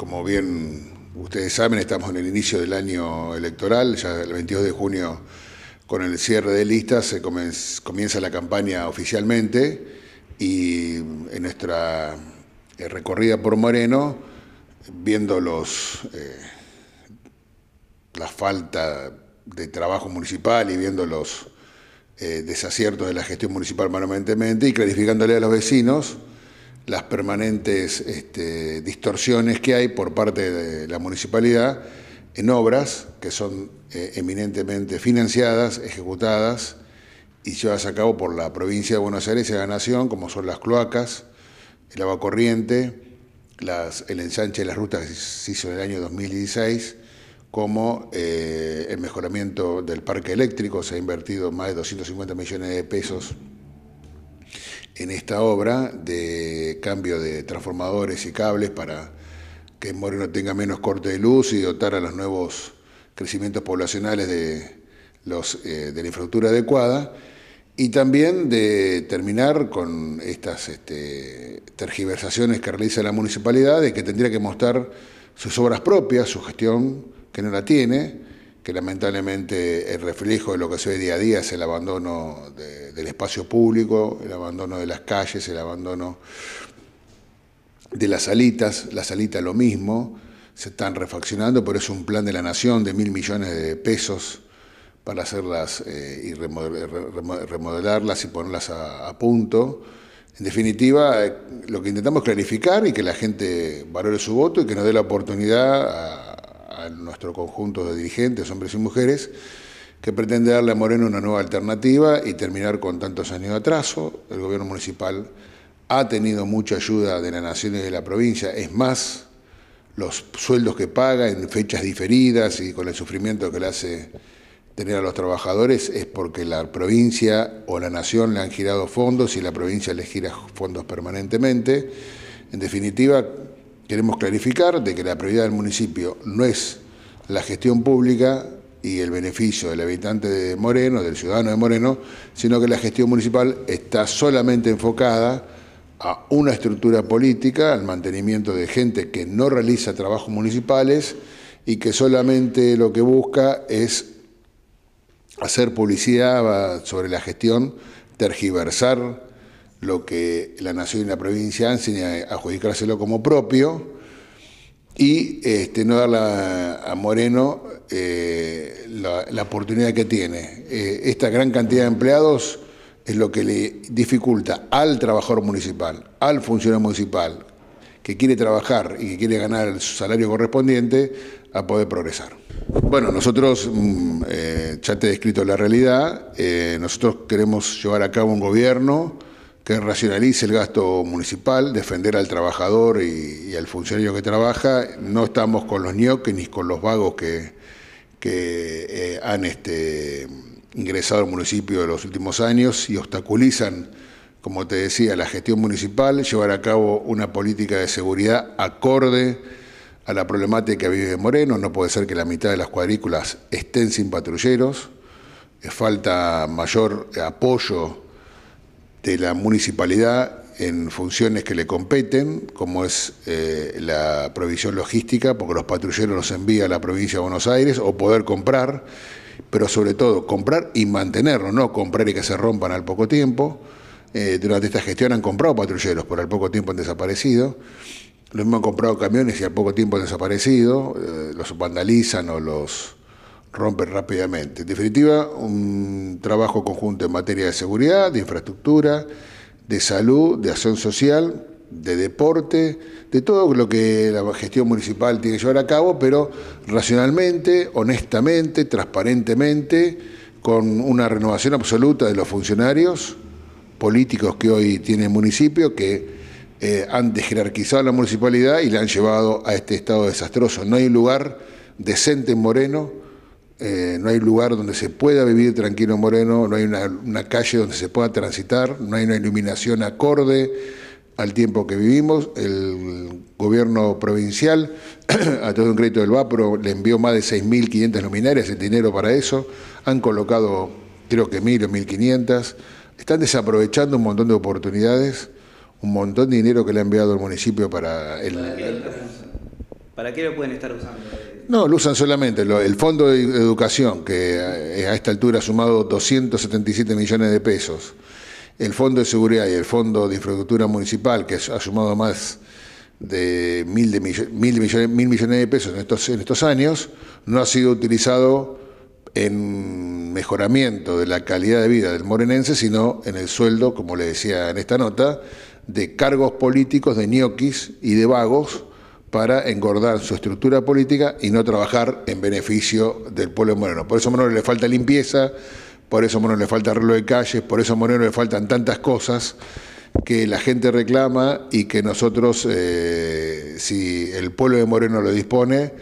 como bien ustedes saben, estamos en el inicio del año electoral, ya el 22 de junio con el cierre de listas se comienza la campaña oficialmente y en nuestra eh, recorrida por Moreno, viendo los eh, la falta de trabajo municipal y viendo los eh, desaciertos de la gestión municipal manualmente y clarificándole a los vecinos las permanentes este, distorsiones que hay por parte de la municipalidad en obras que son eh, eminentemente financiadas, ejecutadas y llevadas a cabo por la provincia de Buenos Aires y la Nación, como son las cloacas, el agua corriente, el ensanche de las rutas que se hizo en el año 2016, como eh, el mejoramiento del parque eléctrico, se ha invertido más de 250 millones de pesos en esta obra de cambio de transformadores y cables para que Moreno tenga menos corte de luz y dotar a los nuevos crecimientos poblacionales de, eh, la infraestructura adecuada y también de terminar con estas este, tergiversaciones que realiza la municipalidad de que tendría que mostrar sus obras propias, su gestión, que no la tiene, que lamentablemente el reflejo de lo que se ve día a día es el abandono del espacio público, el abandono de las calles, el abandono de las salitas, la salita lo mismo, se están refaccionando, pero es un plan de la nación de mil millones de pesos para hacerlas eh, y remodelarlas y ponerlas a, punto. En definitiva, eh, lo que intentamos es clarificar y que la gente valore su voto y que nos dé la oportunidad a, a nuestro conjunto de dirigentes, hombres y mujeres, que pretende darle a Moreno una nueva alternativa y terminar con tantos años de atraso. El gobierno municipal ha tenido mucha ayuda de la nación y de la provincia, es más, los sueldos que paga en fechas diferidas y con el sufrimiento que le hace tener a los trabajadores es porque la provincia o la nación le han girado fondos y la provincia les gira fondos permanentemente. En definitiva, queremos clarificar de que la prioridad del municipio no es la gestión pública y el beneficio del habitante de Moreno, del ciudadano de Moreno, sino que la gestión municipal está solamente enfocada a una estructura política, al mantenimiento de gente que no realiza trabajos municipales y que solamente lo que busca es hacer publicidad sobre la gestión, tergiversar lo que la nación y la provincia hacen a eh, adjudicárselo como propio y este, no darle a, Moreno eh, la, oportunidad que tiene. Eh, esta gran cantidad de empleados es lo que le dificulta al trabajador municipal, al funcionario municipal, que quiere trabajar y que quiere ganar el salario correspondiente, a poder progresar. Bueno, nosotros, mm, ya te he descrito la realidad, nosotros queremos llevar a cabo un gobierno que racionalice el gasto municipal, defender al trabajador y, al funcionario que trabaja. No estamos con los ñoques ni con los vagos que, que eh, han este, ingresado al municipio en los últimos años y obstaculizan, como te decía, la gestión municipal, llevar a cabo una política de seguridad acorde a la problemática que vive Moreno. No puede ser que la mitad de las cuadrículas estén sin patrulleros. Eh, falta mayor apoyo de la municipalidad en funciones que le competen, como es eh, la provisión logística, porque los patrulleros los envía a la provincia de Buenos Aires, o poder comprar, pero sobre todo comprar y mantenerlo, no comprar y que se rompan al poco tiempo. Eh, durante esta gestión han comprado patrulleros, pero al poco tiempo han desaparecido. Los mismo han comprado camiones y al poco tiempo han desaparecido, eh, los vandalizan o los rompe rápidamente. En definitiva, un trabajo conjunto en materia de seguridad, de infraestructura, de salud, de acción social, de deporte, de todo lo que la gestión municipal tiene que llevar a cabo, pero racionalmente, honestamente, transparentemente, con una renovación absoluta de los funcionarios políticos que hoy tiene el municipio, que eh, han desjerarquizado la municipalidad y la han llevado a este estado desastroso. No hay lugar decente en Moreno eh, no hay lugar donde se pueda vivir tranquilo Moreno, no hay una, calle donde se pueda transitar, no hay una iluminación acorde al tiempo que vivimos. El gobierno provincial, a todo un crédito del VAPRO, le envió más de 6.500 luminarias, el dinero para eso. Han colocado, creo que 1.000 o 1.500. Están desaprovechando un montón de oportunidades, un montón de dinero que le ha enviado el municipio para el ¿Para qué lo pueden estar usando? No, lo usan solamente. El Fondo de Educación, que a esta altura ha sumado 277 millones de pesos, el Fondo de Seguridad y el Fondo de Infraestructura Municipal, que ha sumado más de mil, millones, de pesos en estos, en estos años, no ha sido utilizado en mejoramiento de la calidad de vida del morenense, sino en el sueldo, como le decía en esta nota, de cargos políticos, de ñoquis y de vagos para engordar su estructura política y no trabajar en beneficio del pueblo de moreno. Por eso Moreno le falta limpieza, por eso Moreno le falta arreglo de calles, por eso Moreno le faltan tantas cosas que la gente reclama y que nosotros, eh, si el pueblo de Moreno lo dispone,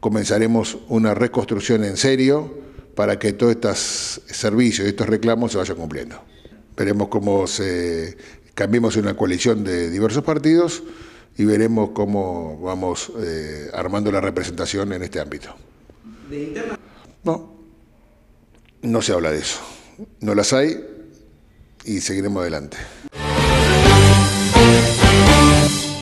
comenzaremos una reconstrucción en serio para que todos estos servicios y estos reclamos se vayan cumpliendo. Veremos cómo se, en una coalición de diversos partidos y veremos cómo vamos eh, armando la representación en este ámbito. No, no se habla de eso. No las hay y seguiremos adelante.